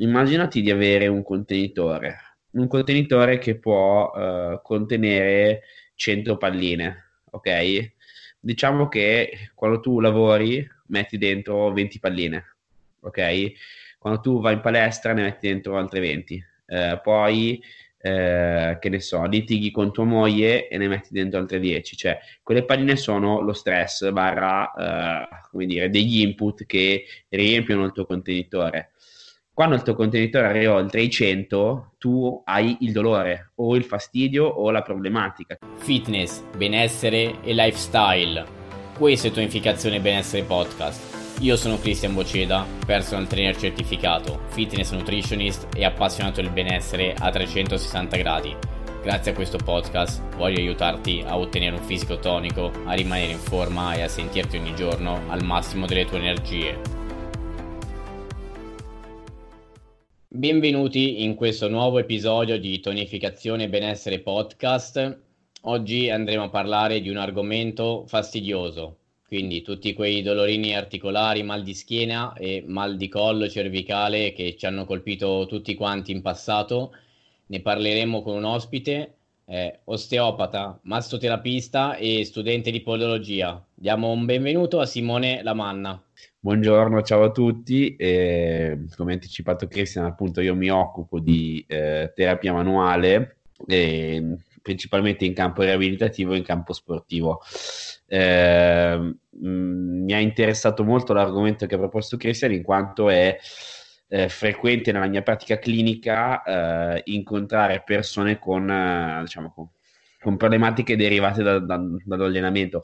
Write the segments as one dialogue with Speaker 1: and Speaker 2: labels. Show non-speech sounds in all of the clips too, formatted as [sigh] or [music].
Speaker 1: immaginati di avere un contenitore, un contenitore che può eh, contenere 100 palline, ok? Diciamo che quando tu lavori metti dentro 20 palline, ok? Quando tu vai in palestra ne metti dentro altre 20, eh, poi eh, che ne so, litighi con tua moglie e ne metti dentro altre 10. Cioè, quelle palline sono lo stress barra, eh, come dire, degli input che riempiono il tuo contenitore. Quando il tuo contenitore arriva oltre i 100, tu hai il dolore o il fastidio o la problematica. Fitness,
Speaker 2: benessere e lifestyle. Questa è Tonificazione Benessere Podcast. Io sono Cristian Boceda, personal trainer certificato, fitness nutritionist e appassionato del benessere a 360 gradi. Grazie a questo podcast voglio aiutarti a ottenere un fisico tonico, a rimanere in forma e a sentirti ogni giorno al massimo delle tue energie. Benvenuti in questo nuovo episodio di Tonificazione e Benessere Podcast. Oggi andremo a parlare di un argomento fastidioso, quindi tutti quei dolorini articolari, mal di schiena e mal di collo cervicale che ci hanno colpito tutti quanti in passato. Ne parleremo con un ospite, eh, osteopata, mastoterapista e studente di podologia. Diamo un benvenuto a Simone Lamanna.
Speaker 1: Buongiorno, ciao a tutti. E, come anticipato Cristian, appunto io mi occupo di eh, terapia manuale, eh, principalmente in campo riabilitativo e in campo sportivo. Eh, mh, mm, mi ha interessato molto l'argomento che ha proposto Cristian in quanto è eh, frequente nella mia pratica clinica eh, incontrare persone con, eh, diciamo, con, con problematiche derivate da, da, dall'allenamento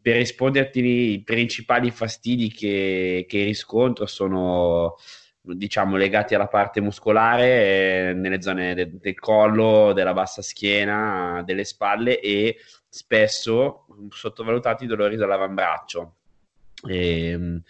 Speaker 1: per risponderti, i principali fastidi che, che riscontro sono diciamo legati alla parte muscolare eh, nelle zone de- del collo, della bassa schiena, delle spalle e spesso sottovalutati i dolori dell'avambraccio. E, ehm,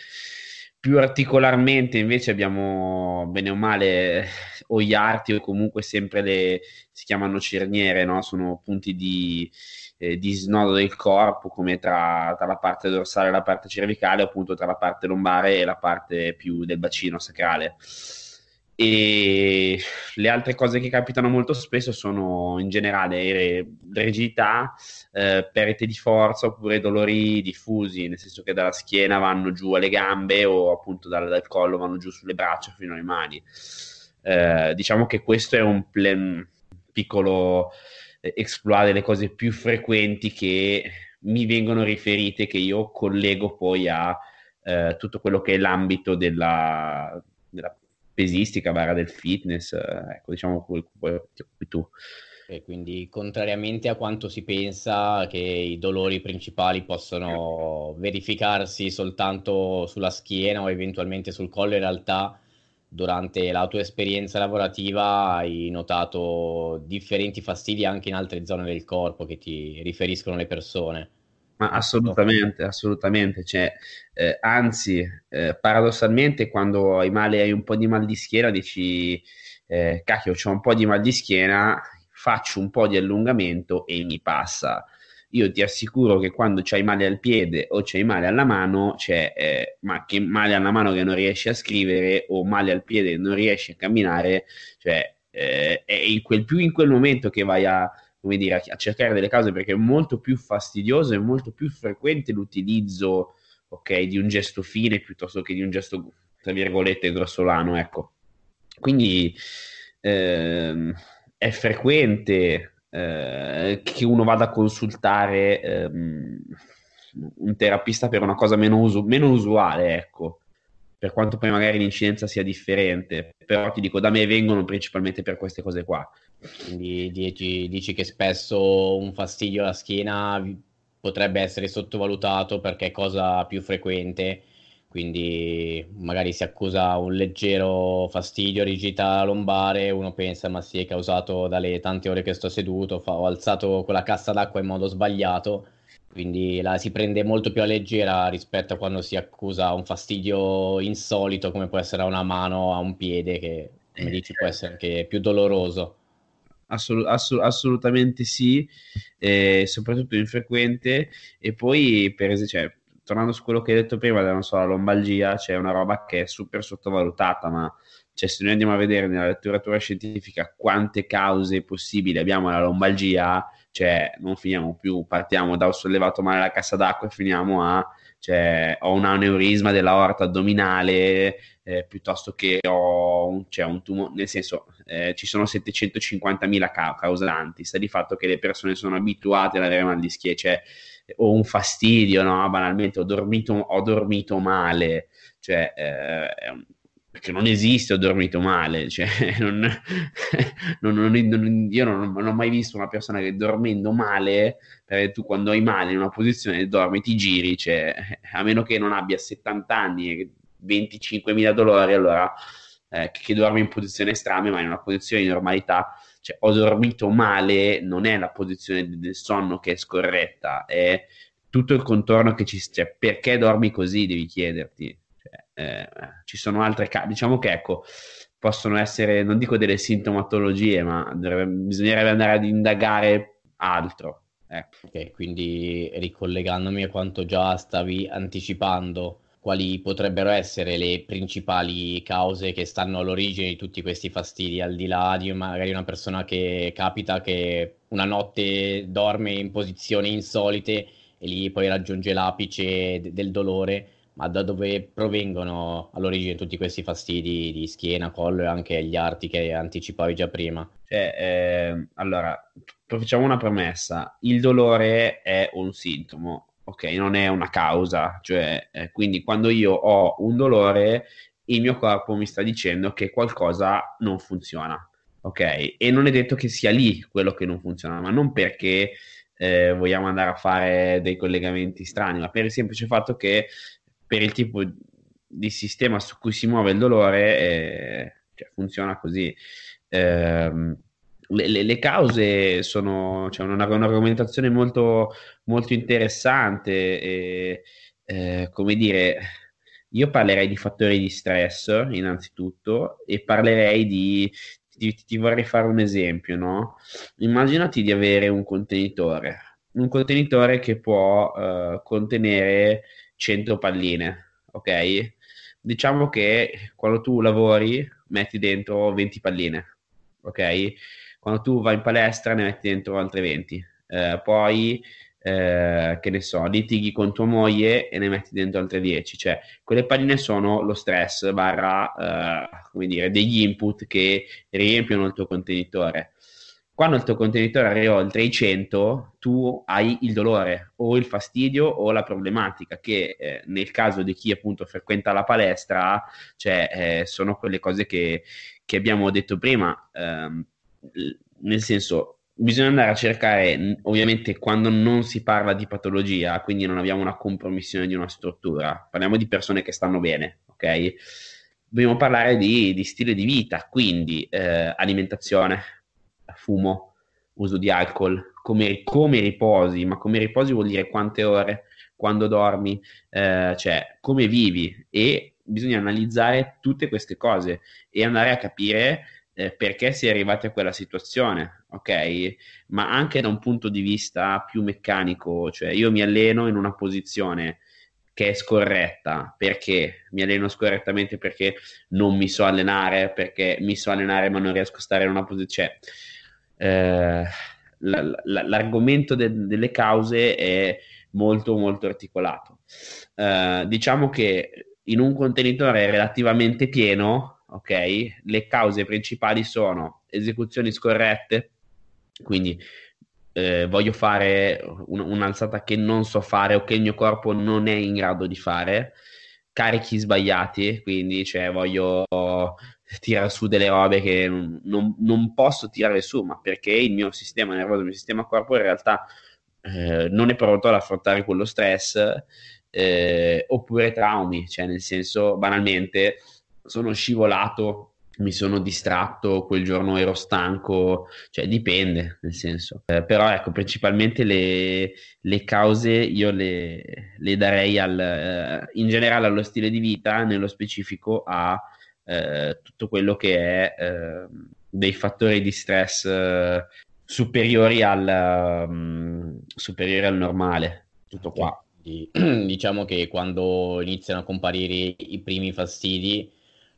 Speaker 1: più articolarmente invece abbiamo bene o male o gli arti o comunque sempre le si chiamano cerniere, no? sono punti di, eh, di snodo del corpo come tra, tra, la parte dorsale e la parte cervicale, appunto tra la parte lombare e la parte più del bacino sacrale e le altre cose che capitano molto spesso sono in generale rigidità, eh, perdite di forza oppure dolori diffusi, nel senso che dalla schiena vanno giù alle gambe o appunto dal, dal collo vanno giù sulle braccia fino alle mani. Eh, diciamo che questo è un plen, piccolo eh, exploit delle cose più frequenti che mi vengono riferite, che io collego poi a eh, tutto quello che è l'ambito della, della pesistica, barra del fitness, eh, ecco, diciamo quello che tu. E quindi,
Speaker 2: contrariamente a quanto si pensa che i dolori principali possono verificarsi soltanto sulla schiena o eventualmente sul collo, in realtà durante la tua esperienza lavorativa hai notato differenti fastidi anche in altre
Speaker 1: zone del corpo che ti riferiscono le persone. Ma assolutamente, assolutamente. Cioè, eh, anzi, eh, paradossalmente, quando hai male, hai un po' di mal di schiena, dici, eh, cacchio, ho un po' di mal di schiena, faccio un po' di allungamento e mi passa. Io ti assicuro che quando c'hai male al piede o c'hai male alla mano, cioè, eh, ma che male alla mano che non riesci a scrivere o male al piede e non riesci a camminare, cioè, eh, è in quel, più in quel momento che vai a come dire, a, cercare delle cause perché è molto più fastidioso e molto più frequente l'utilizzo ok, di un gesto fine piuttosto che di un gesto, tra virgolette, grossolano, ecco. Quindi ehm, è frequente eh, che uno vada a consultare ehm, un terapista per una cosa meno, usu- meno usuale, ecco per quanto poi magari l'incidenza sia differente, però ti dico, da me vengono principalmente per queste cose qua. Quindi dici, dici che
Speaker 2: spesso un fastidio alla schiena potrebbe essere sottovalutato perché è cosa più frequente, quindi magari si accusa un leggero fastidio, rigidità lombare, uno pensa ma si sì, è causato dalle tante ore che sto seduto, fa, ho alzato quella cassa d'acqua in modo sbagliato quindi la si prende molto più a leggera rispetto a quando si accusa un fastidio insolito come può essere a una mano, o a un piede,
Speaker 1: che come eh, dici può certo. essere anche più doloroso. Assolut- assolut- assolutamente sì, eh, soprattutto infrequente. E poi, per esempio, cioè, tornando su quello che hai detto prima, della, so, la lombalgia, c'è cioè una roba che è super sottovalutata, ma cioè, se noi andiamo a vedere nella letteratura scientifica quante cause possibili abbiamo alla lombalgia, cioè non finiamo più, partiamo da ho sollevato male la cassa d'acqua e finiamo a cioè, ho un aneurisma dell'aorta addominale eh, piuttosto che ho un, cioè, un tumore, nel senso eh, ci sono 750.000 ca- causanti, sta di fatto che le persone sono abituate ad avere mal di schiena, cioè, ho un fastidio, no? banalmente ho dormito, ho dormito male, cioè eh, perché non esiste, ho dormito male, cioè, [laughs] non, non, non, io non, ho mai visto una persona che dormendo male, perché tu quando hai male in una posizione dormi, ti giri, cioè, [laughs] a meno che non abbia 70 anni e 25.000 dolori, allora eh, che dormi in posizione strame, ma in una posizione di normalità, cioè, ho dormito male, non è la posizione del sonno che è scorretta, è tutto il contorno che ci... Cioè, perché dormi così, devi chiederti eh, ci sono altre cause, diciamo che ecco, possono essere, non dico delle sintomatologie, ma dovrebbe, bisognerebbe andare ad indagare altro. Ecco. Ok, quindi ricollegandomi a quanto già stavi
Speaker 2: anticipando, quali potrebbero essere le principali cause che stanno all'origine di tutti questi fastidi, al di là di magari una persona che capita che una notte dorme in posizioni insolite e lì poi raggiunge l'apice del dolore ma da dove provengono all'origine tutti questi fastidi di schiena, collo e
Speaker 1: anche gli arti che anticipavi già prima? Cioè, eh, allora, facciamo una premessa. Il dolore è un sintomo, ok? Non è una causa. Cioè, eh, quindi quando io ho un dolore, il mio corpo mi sta dicendo che qualcosa non funziona, ok? E non è detto che sia lì quello che non funziona, ma non perché... Eh, vogliamo andare a fare dei collegamenti strani, ma per il semplice fatto che per il tipo di sistema su cui si muove il dolore, eh, cioè funziona così. Eh, le, le, le, cause sono cioè una, un'argomentazione molto, molto interessante. E, eh, come dire, io parlerei di fattori di stress, innanzitutto, e parlerei di. Ti, ti vorrei fare un esempio, no? Immaginati di avere un contenitore, un contenitore che può eh, contenere 100 palline, ok? Diciamo che quando tu lavori metti dentro 20 palline, ok? Quando tu vai in palestra ne metti dentro altre 20. Eh, poi, eh, che ne so, litighi con tua moglie e ne metti dentro altre 10. Cioè, quelle palline sono lo stress barra, eh, come dire, degli input che riempiono il tuo contenitore quando il tuo contenitore arriva oltre i 100, tu hai il dolore o il fastidio o la problematica che eh, nel caso di chi appunto frequenta la palestra, cioè eh, sono quelle cose che, che abbiamo detto prima, ehm, nel senso bisogna andare a cercare, ovviamente, quando non si parla di patologia, quindi non abbiamo una compromissione di una struttura, parliamo di persone che stanno bene, ok? Dobbiamo parlare di, di stile di vita, quindi eh, alimentazione, fumo, uso di alcol, come, come riposi, ma come riposi vuol dire quante ore, quando dormi, eh, cioè come vivi e bisogna analizzare tutte queste cose e andare a capire eh, perché si è arrivati a quella situazione, ok? Ma anche da un punto di vista più meccanico, cioè io mi alleno in una posizione che è scorretta, perché mi alleno scorrettamente perché non mi so allenare, perché mi so allenare ma non riesco a stare in una posizione, cioè l- eh, l- l'argomento de- delle cause è molto molto articolato. Eh, diciamo che in un contenitore relativamente pieno, ok, le cause principali sono esecuzioni scorrette, quindi eh, voglio fare un- un'alzata che non so fare o che il mio corpo non è in grado di fare, carichi sbagliati, quindi cioè, voglio tira su delle robe che non, non, non, posso tirare su, ma perché il mio sistema nervoso, il mio sistema corpo in realtà eh, non è pronto ad affrontare quello stress, eh, oppure traumi, cioè nel senso banalmente sono scivolato mi sono distratto, quel giorno ero stanco, cioè dipende nel senso. Eh, però ecco, principalmente le, le cause io le, le darei al, eh, in generale allo stile di vita, nello specifico a eh, tutto quello che è eh, dei fattori di stress eh, superiori, al, um, superiori al normale. Tutto qua. Quindi, [clears throat] diciamo che quando
Speaker 2: iniziano a comparire i primi fastidi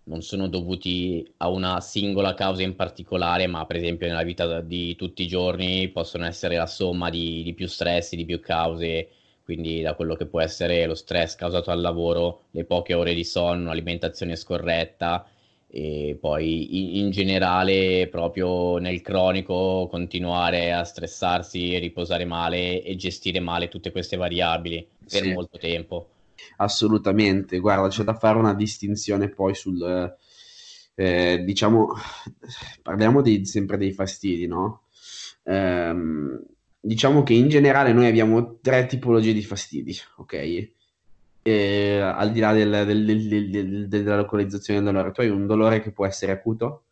Speaker 2: non sono dovuti a una singola causa in particolare, ma per esempio nella vita di tutti i giorni possono essere la somma di, di più stress, di più cause quindi da quello che può essere lo stress causato al lavoro, le poche ore di sonno, alimentazione scorretta e poi in, in generale proprio nel cronico continuare a stressarsi, riposare male e gestire male tutte queste variabili per sì. molto tempo.
Speaker 1: Assolutamente, guarda, c'è da fare una distinzione poi sul, eh, diciamo, parliamo dei, sempre dei fastidi, no? Ehm, diciamo che in generale noi abbiamo tre tipologie di fastidi, ok? E, al di là del, del, del, della localizzazione del dolore, tu hai un dolore che può essere acuto,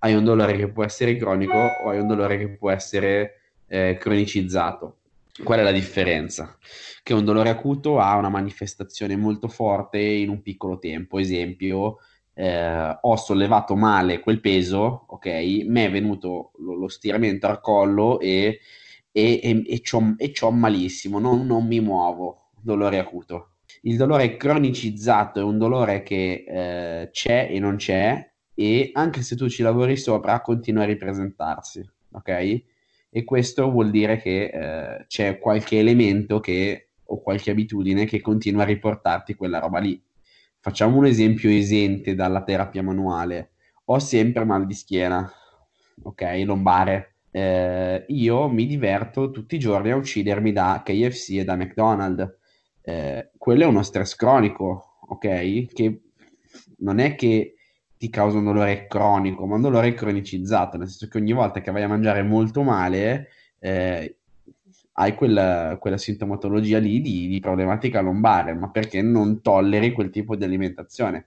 Speaker 1: hai un dolore che può essere cronico o hai un dolore che può essere eh, cronicizzato. Qual è la differenza? Che un dolore acuto ha una manifestazione molto forte in un piccolo tempo, esempio, eh, ho sollevato male quel peso, ok, mi è venuto lo, lo stiramento al collo e e, e, e c'ho, e c'ho malissimo, non, non, mi muovo, dolore acuto. Il dolore cronicizzato è un dolore che eh, c'è e non c'è e anche se tu ci lavori sopra continua a ripresentarsi, ok? E questo vuol dire che eh, c'è qualche elemento che, o qualche abitudine che continua a riportarti quella roba lì. Facciamo un esempio esente dalla terapia manuale. Ho sempre mal di schiena, ok? Lombare eh, io mi diverto tutti i giorni a uccidermi da KFC e da McDonald's. Eh, quello è uno stress cronico, ok? Che non è che ti causa un dolore cronico, ma un dolore cronicizzato, nel senso che ogni volta che vai a mangiare molto male eh, hai quella, quella, sintomatologia lì di, di problematica lombare, ma perché non tolleri quel tipo di alimentazione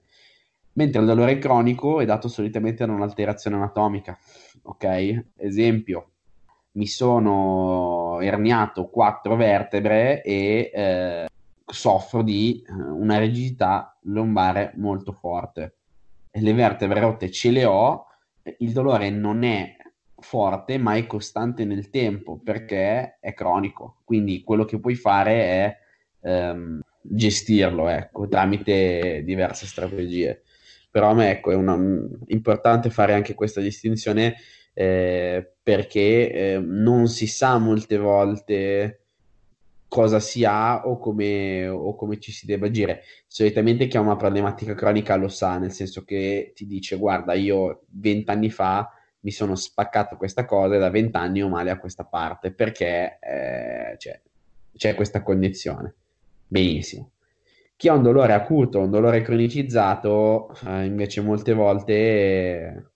Speaker 1: mentre il dolore cronico è dato solitamente da un'alterazione anatomica. Ok? Esempio, mi sono erniato quattro vertebre e eh, soffro di eh, una rigidità lombare molto forte. Le vertebre rotte ce le ho, il dolore non è forte ma è costante nel tempo perché è cronico, quindi quello che puoi fare è ehm, gestirlo ecco, tramite diverse strategie però a me ecco, è una, mm, importante fare anche questa distinzione eh, perché eh, non si sa molte volte cosa si ha o come, o come ci si debba agire. Solitamente chi ha una problematica cronica lo sa, nel senso che ti dice guarda io vent'anni fa mi sono spaccato questa cosa e da vent'anni ho male a questa parte perché eh, cioè, c'è questa condizione. Benissimo chi ha un dolore acuto, un dolore cronicizzato, eh, invece molte volte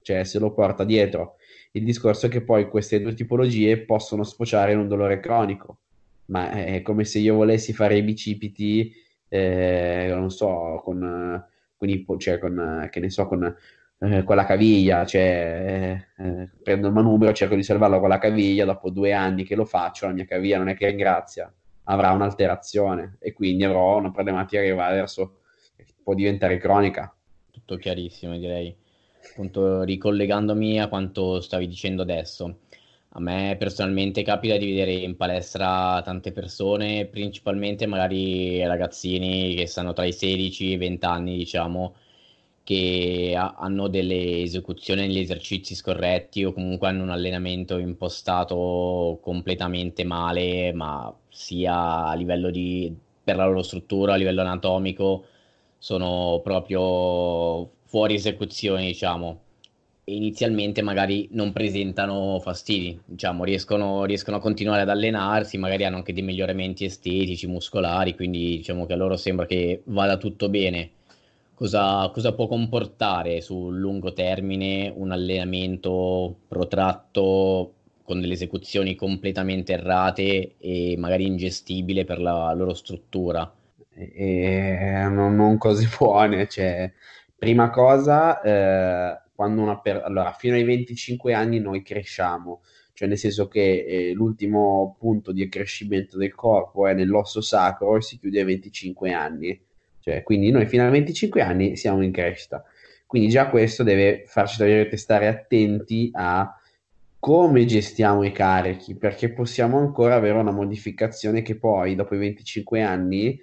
Speaker 1: cioè, se lo porta dietro. Il discorso è che poi queste due tipologie possono sfociare in un dolore cronico, ma è come se io volessi fare i bicipiti, eh, non so, con, con, i, cioè con, che ne so, con, eh, con la caviglia, cioè eh, eh, prendo il manubrio, cerco di salvarlo con la caviglia, dopo due anni che lo faccio, la mia caviglia non è che ringrazia, avrà un'alterazione e quindi avrò una problematica che va verso, può diventare cronica. Tutto chiarissimo, direi.
Speaker 2: Appunto, ricollegandomi a quanto stavi dicendo adesso, a me personalmente capita di vedere in palestra tante persone, principalmente magari ragazzini che stanno tra i 16 e i 20 anni, diciamo, che hanno delle esecuzioni negli esercizi scorretti o comunque hanno un allenamento impostato completamente male, ma sia a livello di, per la loro struttura, a livello anatomico, sono proprio fuori esecuzione, diciamo inizialmente magari non presentano fastidi, diciamo, riescono, riescono, a continuare ad allenarsi, magari hanno anche dei miglioramenti estetici, muscolari, quindi diciamo che a loro sembra che vada tutto bene cosa, cosa può comportare sul lungo termine un allenamento protratto con delle esecuzioni completamente
Speaker 1: errate e magari ingestibile per la loro struttura. E, non, non cose [laughs] buone, cioè, prima cosa, eh, quando una per... allora, fino ai 25 anni noi cresciamo, cioè nel senso che eh, l'ultimo punto di accrescimento del corpo è nell'osso sacro e si chiude ai 25 anni. Cioè, quindi noi fino a 25 anni siamo in crescita. Quindi già questo deve farci stare attenti a come gestiamo i carichi, perché possiamo ancora avere una modificazione che poi dopo i 25 anni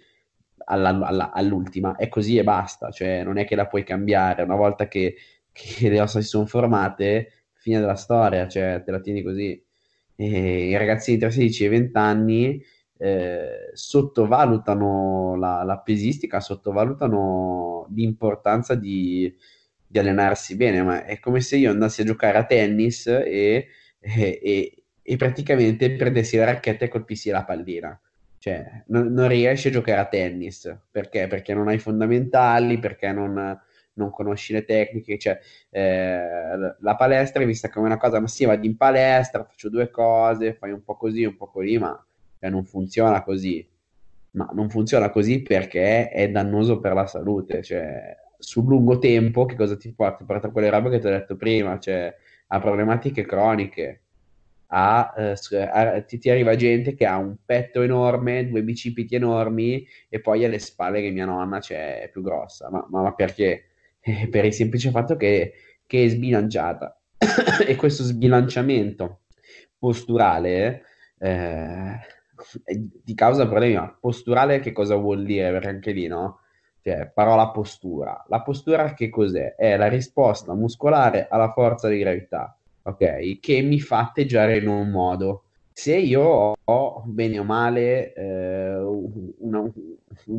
Speaker 1: alla, alla, all'ultima è così e basta, cioè non è che la puoi cambiare, una volta che, che [laughs] le ossa si sono formate, fine della storia, cioè te la tieni così. E I ragazzini tra 16 e 20 anni eh, sottovalutano la, la, pesistica, sottovalutano l'importanza di, di, allenarsi bene, ma è come se io andassi a giocare a tennis e, e, e, e praticamente prendessi la racchetta e colpissi la pallina. Cioè, non, non riesci a giocare a tennis perché? Perché non hai fondamentali, perché non, non conosci le tecniche, cioè eh, la palestra è vista come una cosa sì, vado in palestra, faccio due cose, fai un po' così, un po' così, ma cioè non funziona così. Ma non funziona così perché è dannoso per la salute, cioè sul lungo tempo che cosa ti porta? porta quelle robe che ti ho detto prima, cioè a problematiche croniche, a, eh, a, ti, ti, arriva gente che ha un petto enorme, due bicipiti enormi e poi alle spalle che mia nonna cioè, è più grossa. Ma, ma, ma perché? [laughs] Eh, per il semplice fatto che, che è sbilanciata. [coughs] e questo sbilanciamento posturale eh, ti causa problemi. Ma posturale che cosa vuol dire? Perché anche lì, no? Cioè, parola postura. La postura che cos'è? È la risposta muscolare alla forza di gravità, ok? Che mi fa atteggiare in un modo. Se io ho, bene o male, eh, una, un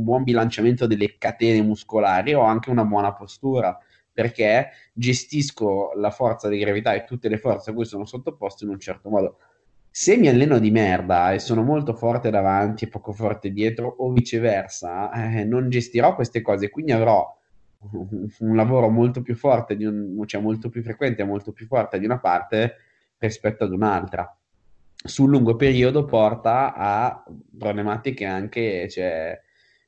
Speaker 1: buon bilanciamento delle catene muscolari, ho anche una buona postura perché gestisco la forza di gravità e tutte le forze a cui sono sottoposto in un certo modo se mi alleno di merda e sono molto forte davanti e poco forte dietro o viceversa, eh, non gestirò queste cose, quindi avrò un lavoro molto più forte, un, cioè molto più frequente, molto più forte di una parte rispetto ad un'altra. Sul lungo periodo porta a problematiche anche cioè,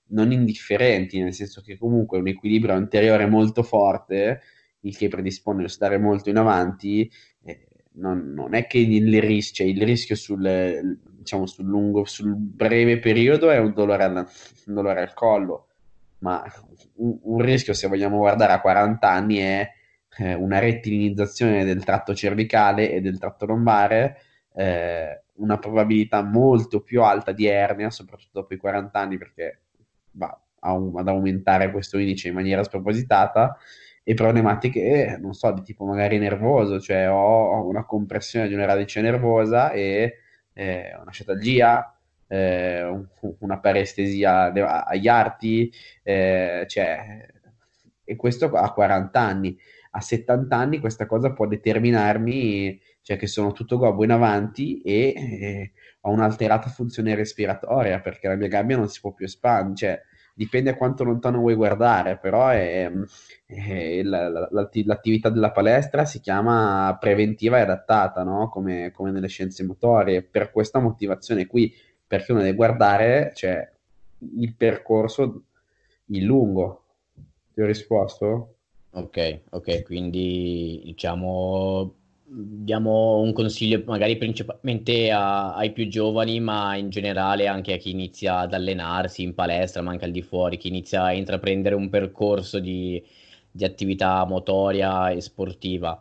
Speaker 1: non indifferenti, nel senso che comunque un equilibrio anteriore molto forte, il che predispone a stare molto in avanti, non, non, è che il, ris- cioè il rischio sul, diciamo, sul, lungo, sul breve periodo è un dolore al, un dolore al collo, ma un, un, rischio, se vogliamo guardare a 40 anni, è eh, una rettilinizzazione del tratto cervicale e del tratto lombare, eh, una probabilità molto più alta di ernia, soprattutto dopo i 40 anni, perché va un, ad aumentare questo indice in maniera spropositata e problematiche, non so, di tipo magari nervoso, cioè ho una compressione di una radice nervosa e eh, una scetalgia, eh, una parestesia agli arti, eh, cioè, e questo a 40 anni. A 70 anni questa cosa può determinarmi, cioè che sono tutto gobbo in avanti e eh, ho un'alterata funzione respiratoria perché la mia gabbia non si può più espandere, cioè, dipende quanto lontano vuoi guardare, però è, è la, la, l'attività della palestra si chiama preventiva e adattata, no? come, come, nelle scienze motorie, per questa motivazione qui, perché uno deve guardare cioè, il percorso in lungo. Ti ho risposto? Ok, ok, quindi
Speaker 2: diciamo diamo un consiglio magari principalmente a, ai più giovani, ma in generale anche a chi inizia ad allenarsi in palestra, ma anche al di fuori, chi inizia a intraprendere un percorso di, di attività motoria e sportiva.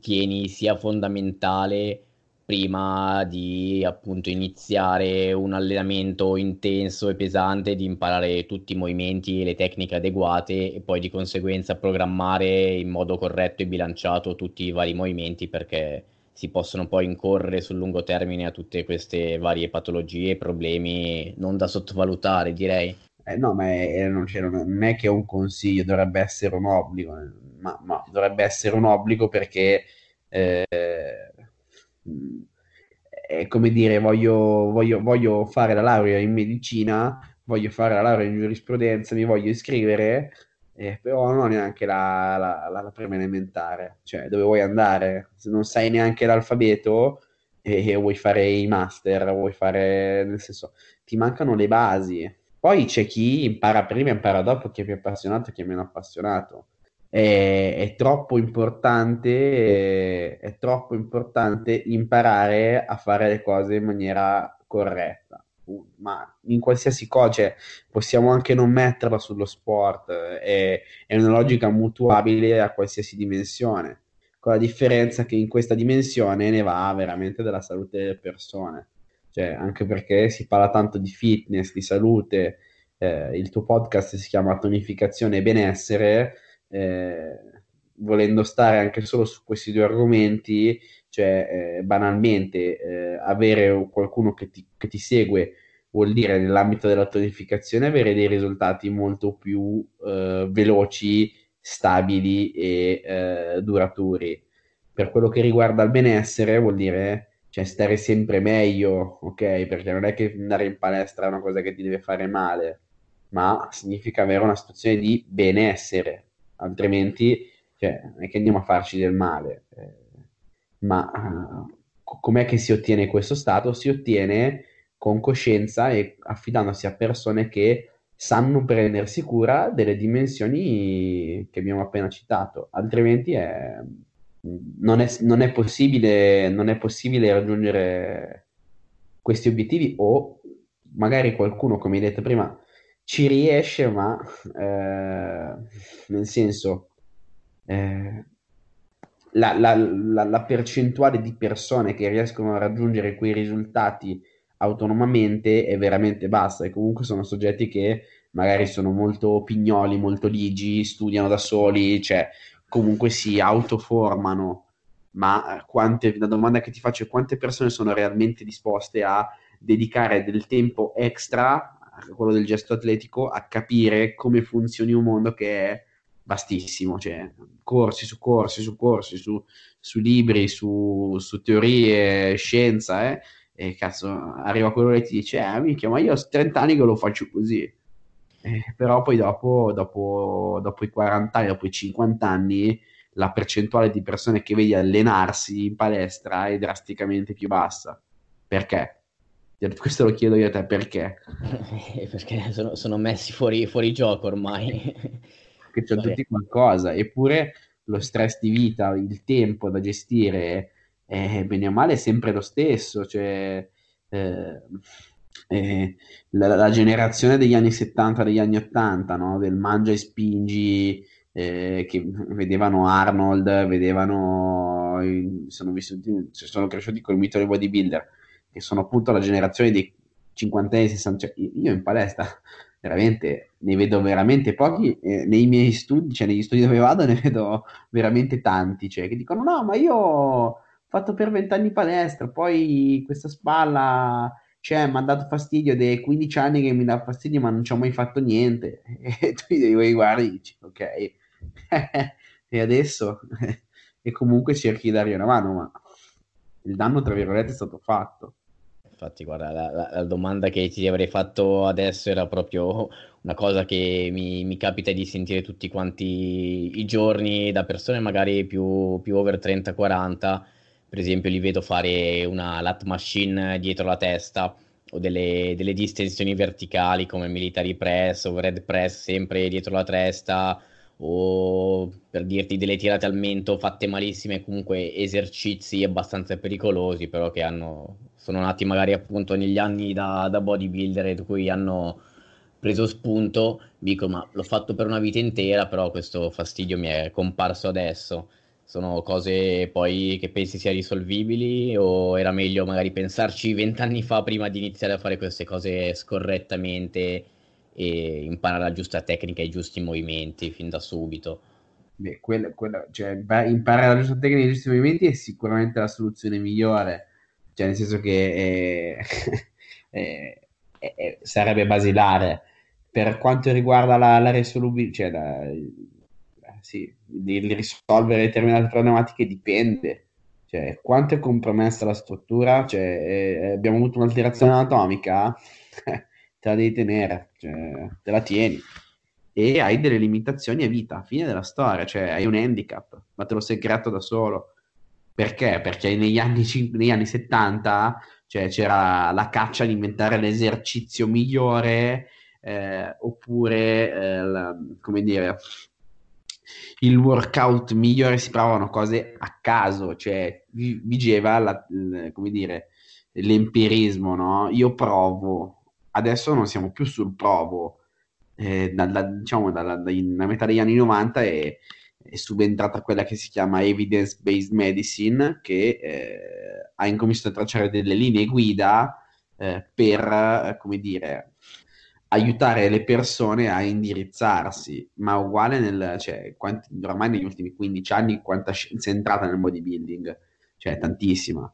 Speaker 2: Tieni sia fondamentale prima di appunto iniziare un allenamento intenso e pesante, di imparare tutti i movimenti e le tecniche adeguate e poi di conseguenza programmare in modo corretto e bilanciato tutti i vari movimenti perché si possono poi incorrere sul lungo termine a tutte queste
Speaker 1: varie patologie e problemi non da sottovalutare, direi. Eh no, ma è, non, non, è che è un consiglio, dovrebbe essere un obbligo, ma, ma dovrebbe essere un obbligo perché eh, Mm. è come dire, voglio, voglio, voglio fare la laurea in medicina, voglio fare la laurea in giurisprudenza, mi voglio iscrivere, eh, però non ho neanche la, la, la, la, prima elementare, cioè dove vuoi andare? Se non sai neanche l'alfabeto e eh, vuoi fare i master, vuoi fare, nel senso, ti mancano le basi. Poi c'è chi impara prima e impara dopo, chi è più appassionato e chi è meno appassionato è, è, troppo è, è, troppo importante, imparare a fare le cose in maniera corretta. Ma in qualsiasi cosa, cioè, possiamo anche non metterla sullo sport, è, è una logica mutuabile a qualsiasi dimensione, con la differenza che in questa dimensione ne va veramente della salute delle persone. Cioè, anche perché si parla tanto di fitness, di salute, eh, il tuo podcast si chiama Tonificazione e Benessere, eh, volendo stare anche solo su questi due argomenti, cioè eh, banalmente eh, avere qualcuno che ti, che ti, segue vuol dire nell'ambito della tonificazione avere dei risultati molto più eh, veloci, stabili e eh, duraturi. Per quello che riguarda il benessere vuol dire cioè stare sempre meglio, ok? Perché non è che andare in palestra è una cosa che ti deve fare male, ma significa avere una situazione di benessere, altrimenti cioè, non è che andiamo a farci del male. Eh, ma uh, com'è che si ottiene questo stato? Si ottiene con coscienza e affidandosi a persone che sanno prendersi cura delle dimensioni che abbiamo appena citato, altrimenti è, non, è, non, è possibile, non, è, possibile, raggiungere questi obiettivi o magari qualcuno, come hai detto prima, ci riesce, ma eh, nel senso eh, la, la, la, la, percentuale di persone che riescono a raggiungere quei risultati autonomamente è veramente bassa e comunque sono soggetti che magari sono molto pignoli, molto ligi, studiano da soli, cioè comunque si autoformano, ma quante, la domanda che ti faccio è quante persone sono realmente disposte a dedicare del tempo extra quello del gesto atletico, a capire come funzioni un mondo che è vastissimo, cioè corsi su corsi su corsi, su, su libri, su, su, teorie, scienza, eh? e cazzo, arriva quello che ti dice, eh minchia, ma io ho 30 anni che lo faccio così, eh, però poi dopo, dopo, dopo i 40 anni, dopo i 50 anni, la percentuale di persone che vedi allenarsi in palestra è drasticamente più bassa, perché? Questo lo chiedo io a te perché?
Speaker 2: Eh, perché sono, sono messi fuori, fuori, gioco
Speaker 1: ormai. [laughs] Perché c'è tutti qualcosa, eppure lo stress di vita, il tempo da gestire, è, eh, bene o male è sempre lo stesso. Cioè, eh, eh, la, la, generazione degli anni 70, degli anni 80, no? del mangia e spingi, eh, che vedevano Arnold, vedevano, sono, vissuti, sono cresciuti col mito dei bodybuilder che sono appunto la generazione dei cinquantenni, sessantenni, cioè, io in palestra [laughs] veramente ne vedo veramente pochi, eh, nei miei studi, cioè negli studi dove vado [laughs] ne vedo veramente tanti, cioè che dicono no ma io ho fatto per vent'anni palestra, poi questa spalla cioè, mi ha dato fastidio dei è 15 anni che mi dà fastidio ma non ci ho mai fatto niente [laughs] e tu devi guardare e dici ok e adesso e comunque cerchi di dargli una mano ma il danno tra virgolette è stato fatto infatti
Speaker 2: guarda, la, la, la, domanda che ti avrei fatto adesso era proprio una cosa che mi, mi capita di sentire tutti quanti i giorni da persone magari più, più over 30-40, per esempio li vedo fare una lat machine dietro la testa o delle, delle distensioni verticali come military press, overhead press sempre dietro la testa o per dirti delle tirate al mento fatte malissime, comunque esercizi abbastanza pericolosi, però che hanno sono nati magari appunto negli anni da, da bodybuilder e cui hanno preso spunto, dico ma l'ho fatto per una vita intera, però questo fastidio mi è comparso adesso. Sono cose poi che pensi sia risolvibili o era meglio magari pensarci vent'anni fa prima di iniziare a fare queste cose scorrettamente e imparare la giusta tecnica e i giusti movimenti fin da subito?
Speaker 1: Beh, quella, quella, cioè, imparare la giusta tecnica e i giusti movimenti è sicuramente la soluzione migliore cioè nel senso che eh, [laughs] eh, eh, eh, sarebbe basilare. Per quanto riguarda la, la risolubilità, cioè la, sì, di, risolvere determinate problematiche dipende. Cioè, quanto è compromessa la struttura? Cioè, eh, abbiamo avuto un'alterazione anatomica, [laughs] te la devi tenere, cioè, te la tieni e hai delle limitazioni a vita, fine della storia, cioè hai un handicap, ma te lo sei creato da solo. Perché? Perché negli anni, negli anni 70 cioè, c'era la caccia ad inventare l'esercizio migliore, eh, oppure, eh, la, come dire, il workout migliore, si provavano cose a caso, cioè vigeva, la, come dire, l'empirismo, no? Io provo, adesso non siamo più sul provo, eh, dalla, diciamo dalla, dalla, metà degli anni 90 e è subentrata quella che si chiama Evidence Based Medicine, che eh, ha incominciato a tracciare delle linee guida eh, per, come dire, aiutare le persone a indirizzarsi, ma uguale nel, cioè, quanti, ormai negli ultimi 15 anni quanta scienza è entrata nel bodybuilding, cioè tantissima.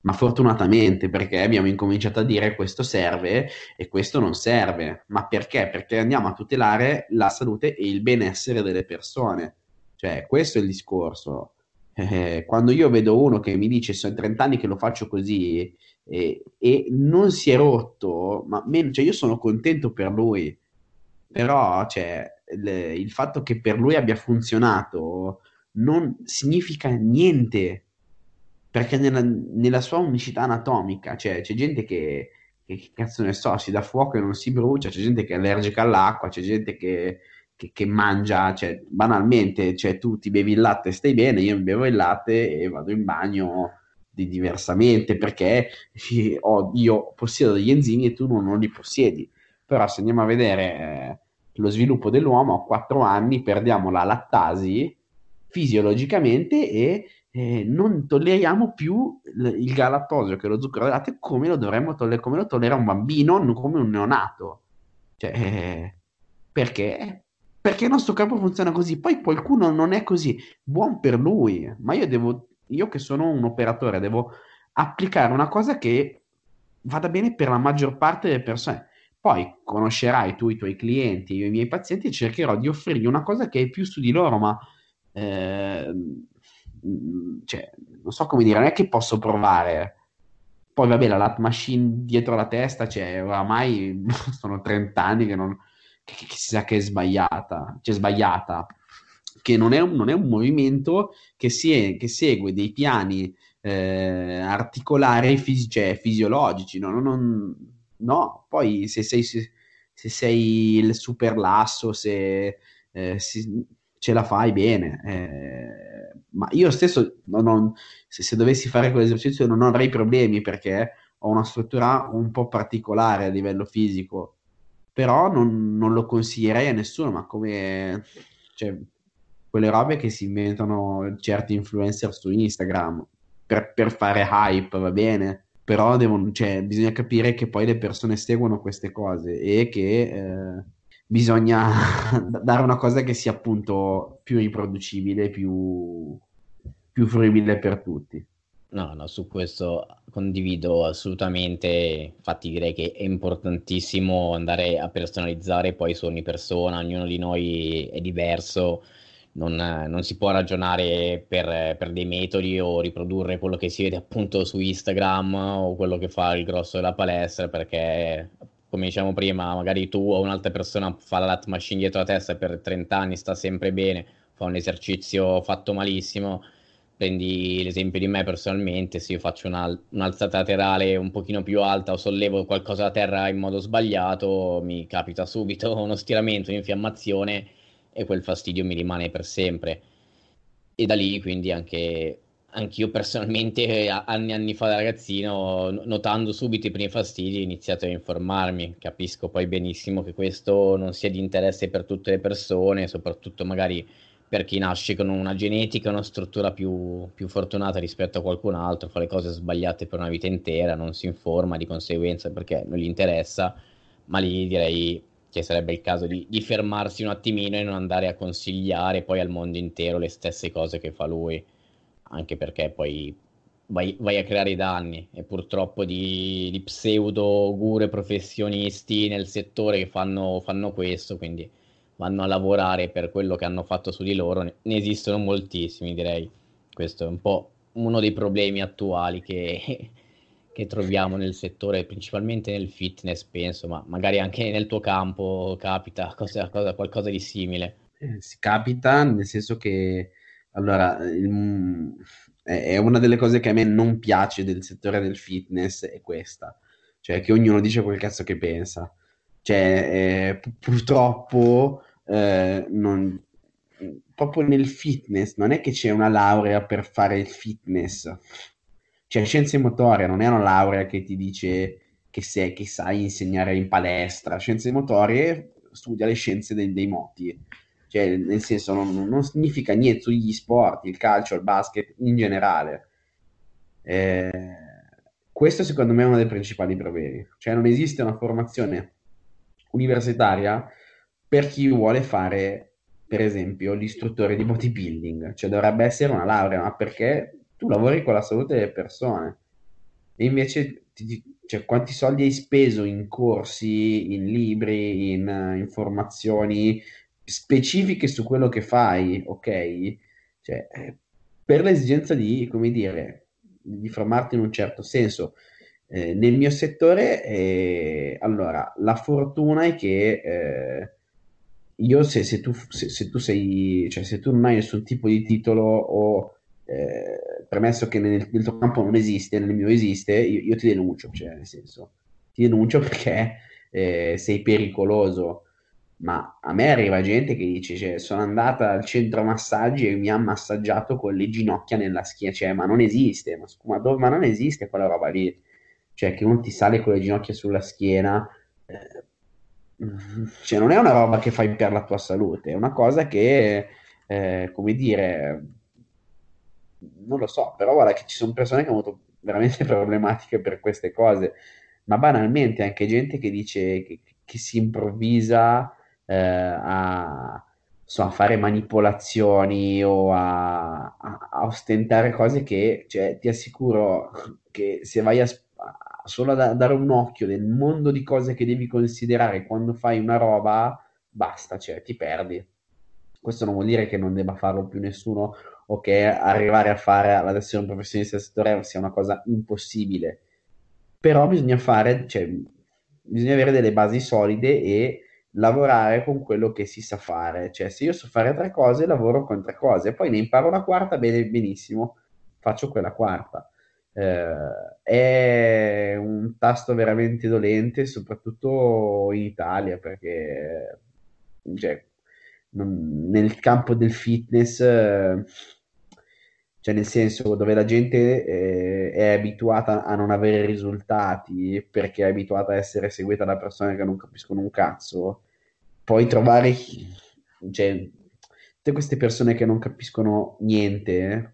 Speaker 1: Ma fortunatamente perché abbiamo incominciato a dire questo serve e questo non serve, ma perché? Perché andiamo a tutelare la salute e il benessere delle persone. Cioè, questo è il discorso. Eh, quando io vedo uno che mi dice sono 30 anni che lo faccio così e, e non si è rotto, ma meno, cioè, io sono contento per lui, però cioè, le, il fatto che per lui abbia funzionato non significa niente, perché nella, nella sua unicità anatomica cioè, c'è gente che, che, che cazzo ne so, si dà fuoco e non si brucia, c'è gente che è allergica all'acqua, c'è gente che che, che, mangia, cioè, banalmente, cioè, tu ti bevi il latte e stai bene, io bevo il latte e vado in bagno di, diversamente perché oh, io possiedo degli enzimi e tu non, non, li possiedi. Però se andiamo a vedere eh, lo sviluppo dell'uomo, a 4 anni perdiamo la lattasi fisiologicamente e eh, non tolleriamo più l- il galattosio, che è lo zucchero del latte, come lo dovremmo tollerare, come lo tollera un bambino, non come un neonato. Cioè, eh, perché? perché il nostro capo funziona così, poi qualcuno non è così, buon per lui, ma io devo, io che sono un operatore, devo applicare una cosa che vada bene per la maggior parte delle persone. Poi conoscerai tu i tuoi clienti, io i miei pazienti e cercherò di offrirgli una cosa che è più su di loro, ma eh, cioè, non so come dire, non è che posso provare. Poi vabbè, la lat machine dietro la testa, cioè oramai [laughs] sono 30 anni che non, che, che, che si sa che è sbagliata, cioè sbagliata, che non è un, non è un movimento che, è, che, segue dei piani eh, articolari fisi, cioè, fisiologici, no, non, non, no, poi se sei, se, se sei il super lasso, se, eh, si, ce la fai bene. Eh, ma io stesso, non, non, se, se, dovessi fare quell'esercizio, non avrei problemi perché ho una struttura un po' particolare a livello fisico però non, non lo consiglierei a nessuno, ma come... Cioè, quelle robe che si inventano certi influencer su Instagram per, per fare hype, va bene, però devono, cioè, bisogna capire che poi le persone seguono queste cose e che eh, bisogna [laughs] dare una cosa che sia appunto più riproducibile, più, più fruibile per tutti.
Speaker 2: No, no, su questo condivido assolutamente, infatti direi che è importantissimo andare a personalizzare poi su ogni persona, ognuno di noi è diverso, non, non si può ragionare per, per, dei metodi o riprodurre quello che si vede appunto su Instagram o quello che fa il grosso della palestra perché come diciamo prima magari tu o un'altra persona fa la lat machine dietro la testa per 30 anni, sta sempre bene, fa un esercizio fatto malissimo prendi l'esempio di me personalmente, se io faccio una, un'alzata laterale un pochino più alta o sollevo qualcosa da terra in modo sbagliato, mi capita subito [laughs] uno stiramento, un'infiammazione e quel fastidio mi rimane per sempre. E da lì quindi anche anch'io personalmente eh, anni e anni fa da ragazzino, notando subito i primi fastidi, ho iniziato a informarmi. Capisco poi benissimo che questo non sia di interesse per tutte le persone, soprattutto magari per chi nasce con una genetica, una struttura più, più, fortunata rispetto a qualcun altro, fa le cose sbagliate per una vita intera, non si informa di conseguenza perché non gli interessa, ma lì direi che sarebbe il caso di, di fermarsi un attimino e non andare a consigliare poi al mondo intero le stesse cose che fa lui, anche perché poi vai, vai a creare danni e purtroppo di, di pseudo gure professionisti nel settore che fanno, fanno questo, quindi vanno a lavorare per quello che hanno fatto su di loro, ne esistono moltissimi direi, questo è un po' uno dei problemi attuali che, [laughs] che troviamo nel settore, principalmente nel fitness penso, ma magari anche nel tuo campo capita [laughs] cosa, cosa, qualcosa di
Speaker 1: simile. Eh, si capita nel senso che allora il, è una delle cose che a me non piace del settore del fitness è questa, cioè che ognuno dice quel cazzo che pensa. Cioè, eh, purtroppo eh, non, proprio nel fitness non è che c'è una laurea per fare il fitness, cioè scienze motorie non è una laurea che ti dice che, sei, che sai insegnare in palestra, scienze motorie studia le scienze dei, dei moti, cioè nel senso non, non significa niente sugli sport, il calcio, il basket in generale. Eh, questo secondo me è uno dei principali problemi, cioè non esiste una formazione universitaria per chi vuole fare, per esempio, l'istruttore di bodybuilding, cioè dovrebbe essere una laurea, ma perché tu lavori con la salute delle persone e invece ti, cioè, quanti soldi hai speso in corsi, in libri, in eh, informazioni specifiche su quello che fai, ok? Cioè, eh, per l'esigenza di, come dire, di formarti in un certo senso. Eh, nel mio settore, eh, allora, la fortuna è che eh, io se, se, tu, se, se, tu, sei, cioè se tu non hai nessun tipo di titolo o eh, premesso che nel, nel, tuo campo non esiste, nel mio esiste, io, io, ti denuncio, cioè nel senso, ti denuncio [laughs] perché eh, sei pericoloso. Ma a me arriva gente che dice, cioè, sono andata al centro massaggi e mi ha massaggiato con le ginocchia nella schiena, cioè, ma non esiste, ma, ma, dove, ma non esiste quella roba lì, cioè che uno ti sale con le ginocchia sulla schiena, eh, cioè non è una roba che fai per la tua salute, è una cosa che, eh, come dire, non lo so, però guarda che ci sono persone che hanno avuto veramente [laughs] problematiche per queste cose, ma banalmente anche gente che dice che, che si improvvisa eh, a, so, a, fare manipolazioni o a, a, a ostentare cose che, cioè, ti assicuro che se vai a... Sp- solo da dare un occhio nel mondo di cose che devi considerare quando fai una roba, basta, cioè ti perdi. Questo non vuol dire che non debba farlo più nessuno o che arrivare a fare la versione professionista del settore sia una cosa impossibile. Però bisogna fare, cioè, bisogna avere delle basi solide e lavorare con quello che si sa fare. Cioè, se io so fare tre cose, lavoro con tre cose, poi ne imparo la quarta, bene, benissimo, faccio quella quarta eh, è un tasto veramente dolente, soprattutto in Italia, perché cioè, non, nel campo del fitness, cioè nel senso dove la gente eh, è abituata a non avere risultati perché è abituata a essere seguita da persone che non capiscono un cazzo, poi trovare cioè, tutte queste persone che non capiscono niente.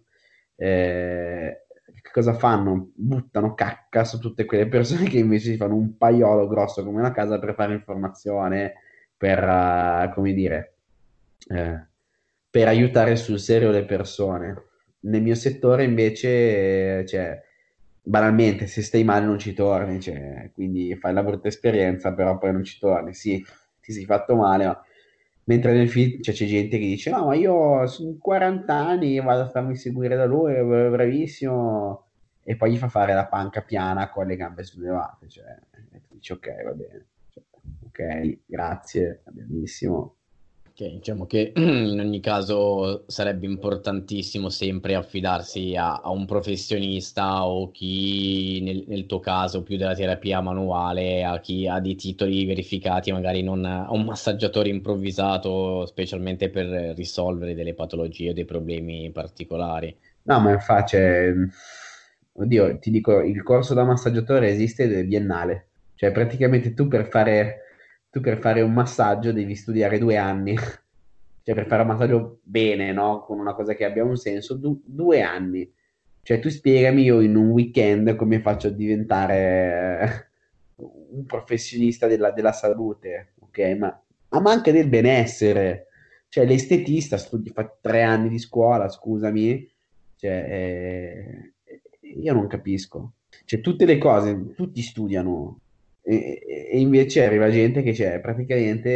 Speaker 1: Eh, che cosa fanno? Buttano cacca su tutte quelle persone che invece si fanno un paiolo grosso come una casa per fare informazione, per, uh, come dire, eh, per aiutare sul serio le persone. Nel mio settore invece, cioè, banalmente, se stai male non ci torni, cioè, quindi fai la brutta esperienza, però poi non ci torni. Sì, ti sei fatto male, ma Mentre nel film cioè, c'è gente che dice: No, ma io sono 40 anni vado a farmi seguire da lui, è bravissimo. E poi gli fa fare la panca piana con le gambe sollevate. Cioè, e tu Ok, va bene. Cioè, ok, grazie, benissimo che cioè,
Speaker 2: diciamo che [clears throat] in ogni caso sarebbe importantissimo sempre affidarsi a, a un professionista o chi nel, nel, tuo caso più della terapia manuale, a chi ha dei titoli verificati, magari non a un massaggiatore improvvisato, specialmente per risolvere delle patologie o dei problemi particolari.
Speaker 1: No, ma infatti, cioè, ehm, oddio, ti dico, il corso da massaggiatore esiste ed è biennale, cioè praticamente tu per fare tu per fare un massaggio devi studiare due anni, cioè per fare un massaggio bene, no? Con una cosa che abbia un senso, du- due anni. Cioè tu spiegami io in un weekend come faccio a diventare eh, un professionista della, della salute, ok? Ma, ah, ma, anche del benessere. Cioè l'estetista studi- fa tre anni di scuola, scusami. Cioè, eh, io non capisco. Cioè tutte le cose, tutti studiano e, invece arriva gente che cioè, praticamente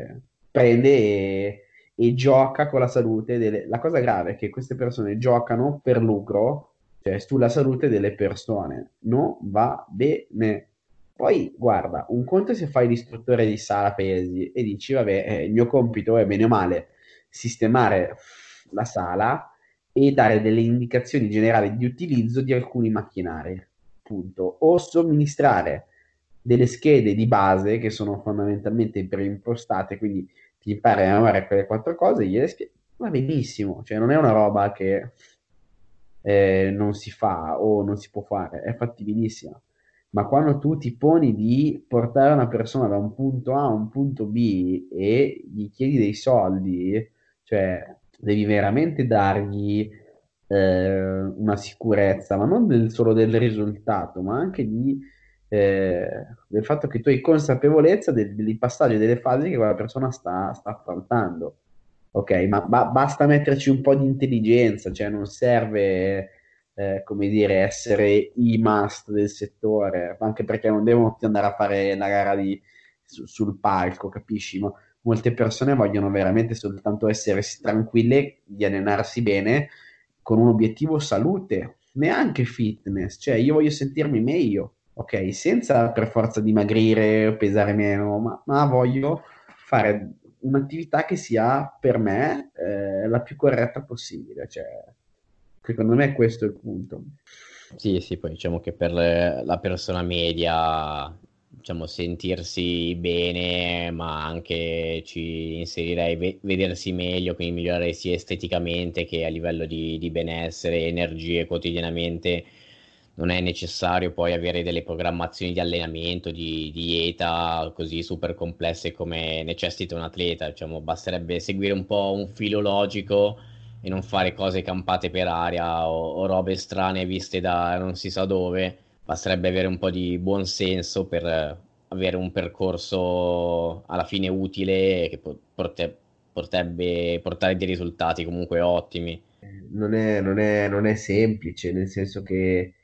Speaker 1: eh, prende e, e, gioca con la salute. Delle... La cosa grave è che queste persone giocano per lucro, cioè sulla salute delle persone. Non va bene. Poi guarda, un conto se fai l'istruttore di sala pesi e dici, vabbè, eh, il mio compito è bene o male sistemare la sala e dare delle indicazioni generali di utilizzo di alcuni macchinari, punto, o somministrare delle schede di base che sono fondamentalmente preimpostate, quindi ti impari a amare quelle quattro cose, gliele spieghi, va benissimo, cioè non è una roba che eh, non si fa o non si può fare, è fattibilissima. Ma quando tu ti poni di portare una persona da un punto A a un punto B e gli chiedi dei soldi, cioè devi veramente dargli eh, una sicurezza, ma non del, solo del risultato, ma anche di eh, del fatto che tu hai consapevolezza del, del passaggio delle fasi che quella persona sta, sta affrontando. Ok, ma ba- basta metterci un po' di intelligenza, cioè non serve, eh, come dire, essere i must del settore, anche perché non devono andare a fare la gara di, su, sul palco, capisci? Ma molte persone vogliono veramente soltanto essere tranquille, di allenarsi bene, con un obiettivo salute, neanche fitness, cioè io voglio sentirmi meglio ok, senza per forza dimagrire o pesare meno, ma, ma voglio fare un'attività che sia per me eh, la più corretta possibile. Cioè, secondo me questo
Speaker 2: è il punto. Sì, sì, poi diciamo che per la persona media, diciamo, sentirsi bene, ma anche ci inserirei ve- vedersi meglio, quindi migliorare sia esteticamente che a livello di, di benessere, energie quotidianamente non è necessario poi avere delle programmazioni di allenamento, di dieta così super complesse come necessita un atleta, diciamo, basterebbe seguire un po' un filo logico e non fare cose campate per aria o, o robe strane viste da non si sa dove, basterebbe avere un po' di buon senso per avere un percorso alla fine utile che porte, porterebbe, portare dei risultati comunque ottimi.
Speaker 1: Non è, non, è, non è, semplice, nel senso che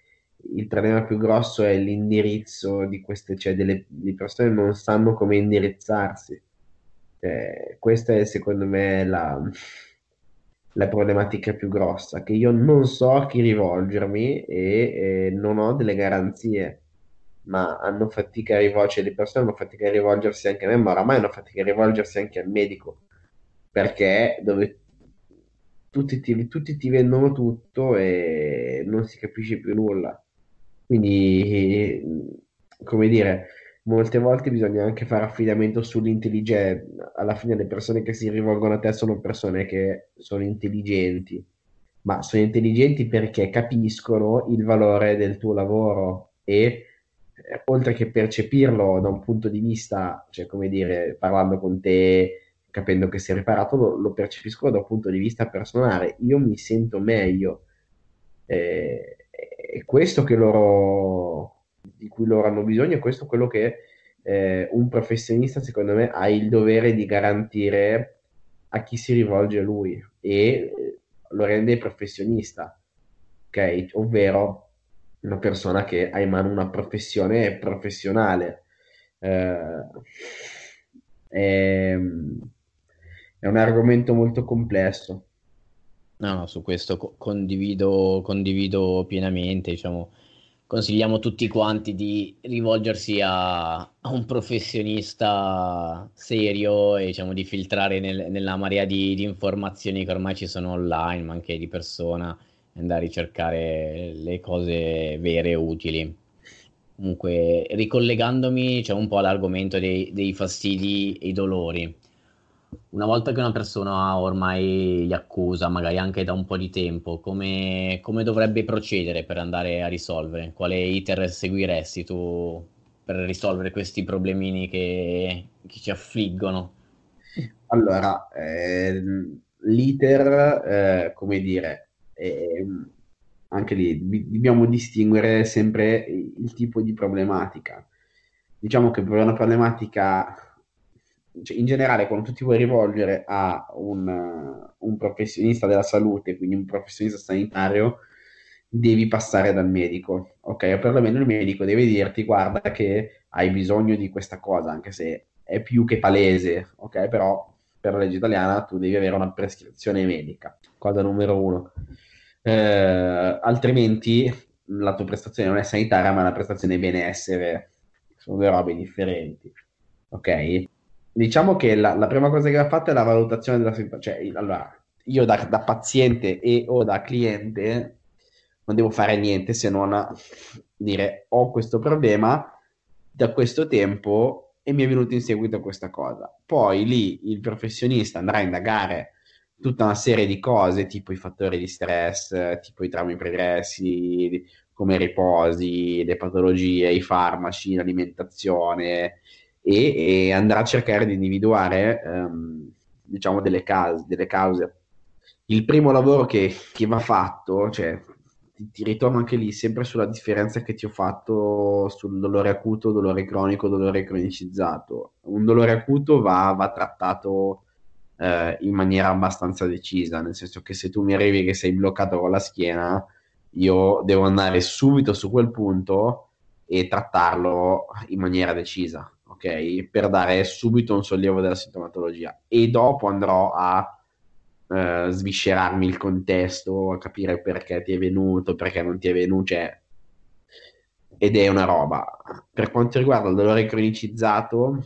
Speaker 1: il problema più grosso è l'indirizzo di queste, cioè delle, le persone non sanno come indirizzarsi. Eh, questa è secondo me la, la, problematica più grossa, che io non so a chi rivolgermi e eh, non ho delle garanzie, ma hanno fatica a rivolgersi, cioè le persone hanno fatica a rivolgersi anche a me, ma oramai hanno fatica a rivolgersi anche al medico, perché dove tutti ti, tutti ti vendono tutto e non si capisce più nulla. Quindi, come dire, molte volte bisogna anche fare affidamento sull'intelligenza. Alla fine le persone che si rivolgono a te sono persone che sono intelligenti, ma sono intelligenti perché capiscono il valore del tuo lavoro e eh, oltre che percepirlo da un punto di vista, cioè come dire, parlando con te, capendo che sei riparato, lo, lo percepisco da un punto di vista personale. Io mi sento meglio. Eh, è questo che loro, di cui loro hanno bisogno, è questo quello che eh, un professionista, secondo me, ha il dovere di garantire a chi si rivolge a lui e eh, lo rende professionista, ok? Ovvero una persona che ha in mano una professione professionale. Eh, è, ehm, è un argomento molto complesso. No, no, su questo co- condivido,
Speaker 2: condivido, pienamente, diciamo, consigliamo tutti quanti di rivolgersi a, a un professionista serio e diciamo, di filtrare nel, nella marea di, di, informazioni che ormai ci sono online, ma anche di persona, e andare a ricercare le cose vere e utili. Comunque, ricollegandomi diciamo, un po' all'argomento dei, dei fastidi e i dolori una volta che una persona ormai li accusa, magari anche da un po' di tempo, come, come dovrebbe procedere per andare a risolvere? Quale iter seguiresti tu per risolvere questi problemini che, che ci affliggono? Allora,
Speaker 1: eh, l'iter, eh, come dire, eh, anche lì dobbiamo distinguere sempre il tipo di problematica. Diciamo che per una problematica cioè, in generale quando tu ti vuoi rivolgere a un, un professionista della salute, quindi un professionista sanitario, devi passare dal medico, ok? O perlomeno il medico deve dirti guarda che hai bisogno di questa cosa, anche se è più che palese, ok? Però per la legge italiana tu devi avere una prescrizione medica, cosa numero uno. Eh, altrimenti la tua prestazione non è sanitaria, ma è una prestazione benessere, sono due robe differenti, ok? diciamo che la, la, prima cosa che va fatta è la valutazione della situazione. Cioè, allora, io da, da, paziente e o da cliente non devo fare niente se non dire ho questo problema da questo tempo e mi è venuto in seguito questa cosa. Poi lì il professionista andrà a indagare tutta una serie di cose, tipo i fattori di stress, tipo i traumi pregressi, come i riposi, le patologie, i farmaci, l'alimentazione, e, e andrà a cercare di individuare ehm, diciamo delle, case, delle, cause. Il primo lavoro che, che va fatto, cioè ti, ti, ritorno anche lì sempre sulla differenza che ti ho fatto sul dolore acuto, dolore cronico, dolore cronicizzato. Un dolore acuto va, va trattato eh, in maniera abbastanza decisa, nel senso che se tu mi arrivi che sei bloccato con la schiena, io devo andare subito su quel punto e trattarlo in maniera decisa ok? Per dare subito un sollievo della sintomatologia e dopo andrò a eh, sviscerarmi il contesto, a capire perché ti è venuto, perché non ti è venuto, cioè... ed è una roba. Per quanto riguarda il dolore cronicizzato,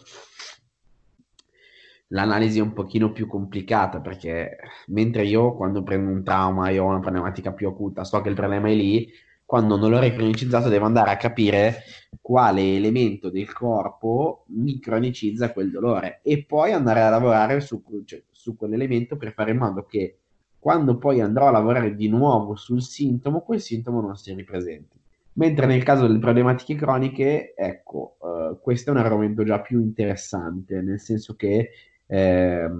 Speaker 1: l'analisi è un pochino più complicata perché mentre io quando prendo un trauma e ho una problematica più acuta so che il problema è lì, quando non l'ho cronicizzato devo andare a capire quale elemento del corpo mi cronicizza quel dolore e poi andare a lavorare su, cioè, su quell'elemento per fare in modo che quando poi andrò a lavorare di nuovo sul sintomo, quel sintomo non si ripresenti. Mentre nel caso delle problematiche croniche, ecco, eh, questo è un argomento già più interessante, nel senso che eh,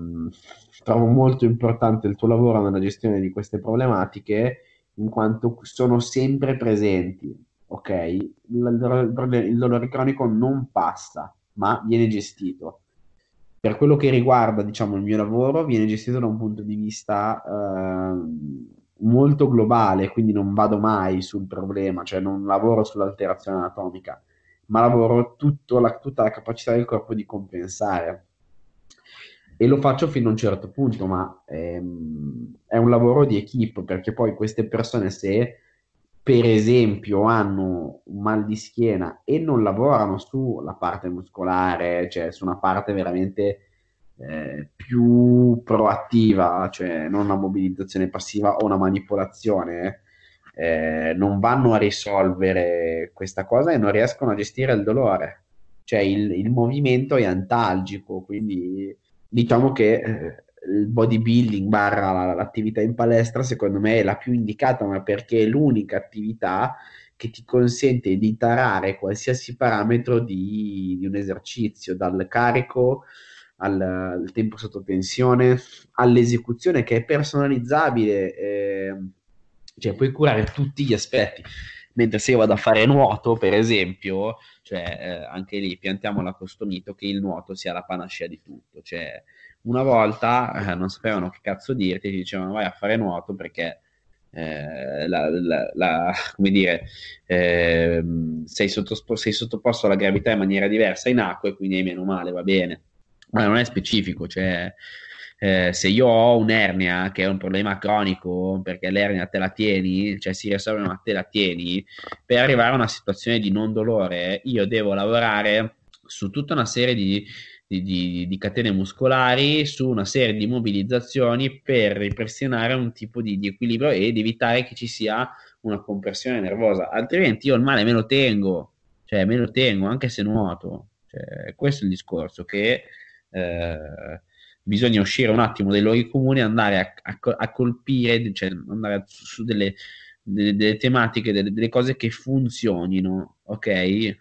Speaker 1: trovo molto importante il tuo lavoro nella gestione di queste problematiche in quanto sono sempre presenti, ok? Il, il dolore cronico non passa, ma viene gestito. Per quello che riguarda, diciamo, il mio lavoro, viene gestito da un punto di vista eh, molto globale, quindi non vado mai sul problema, cioè non lavoro sull'alterazione anatomica, ma lavoro la, tutta la capacità del corpo di compensare e lo faccio fino a un certo punto, ma ehm, è un lavoro di equip perché poi queste persone se per esempio hanno un mal di schiena e non lavorano sulla parte muscolare, cioè su una parte veramente eh, più proattiva, cioè non una mobilizzazione passiva o una manipolazione, eh, non vanno a risolvere questa cosa e non riescono a gestire il dolore. Cioè il, il movimento è antalgico, quindi diciamo che eh, il bodybuilding barra l'attività in palestra secondo me è la più indicata, ma perché è l'unica attività che ti consente di tarare qualsiasi parametro di, di un esercizio, dal carico al, al, tempo sotto tensione, all'esecuzione che è personalizzabile, eh, cioè puoi curare tutti gli aspetti. Mentre se io vado a fare nuoto, per esempio, cioè, eh, anche lì piantiamola questo mito che il nuoto sia la panacea di tutto. Cioè, una volta eh, non sapevano che cazzo dirti, ti dicevano vai a fare nuoto perché eh, la, la, la, [laughs] come dire, eh, sei, sottospo- sei, sottoposto alla gravità in maniera diversa in acqua e quindi è meno male, va bene, ma non è specifico, cioè eh, se io ho un'ernia che è un problema cronico perché l'ernia te la tieni, cioè si risolve ma te la tieni, per arrivare a una situazione di non dolore io devo lavorare su tutta una serie di, di, di, di catene muscolari, su una serie di mobilizzazioni per ripristinare un tipo di, equilibrio ed evitare che ci sia una compressione nervosa, altrimenti io il male me lo tengo, cioè me lo tengo anche se nuoto. Cioè, questo è il discorso che eh, bisogna uscire un attimo dai luoghi comuni e andare a, a, a, colpire, cioè andare su, su delle, delle, delle, tematiche, delle, delle, cose che funzionino, ok?